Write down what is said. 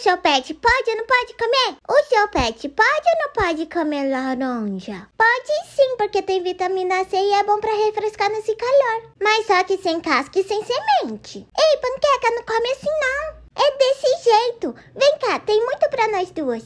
O seu pet pode ou não pode comer? O seu pet pode ou não pode comer laranja? Pode sim, porque tem vitamina C e é bom para refrescar nesse calor. Mas só que sem casca e sem semente. Ei, panqueca, não come assim não. É desse jeito. Vem cá, tem muito para nós duas.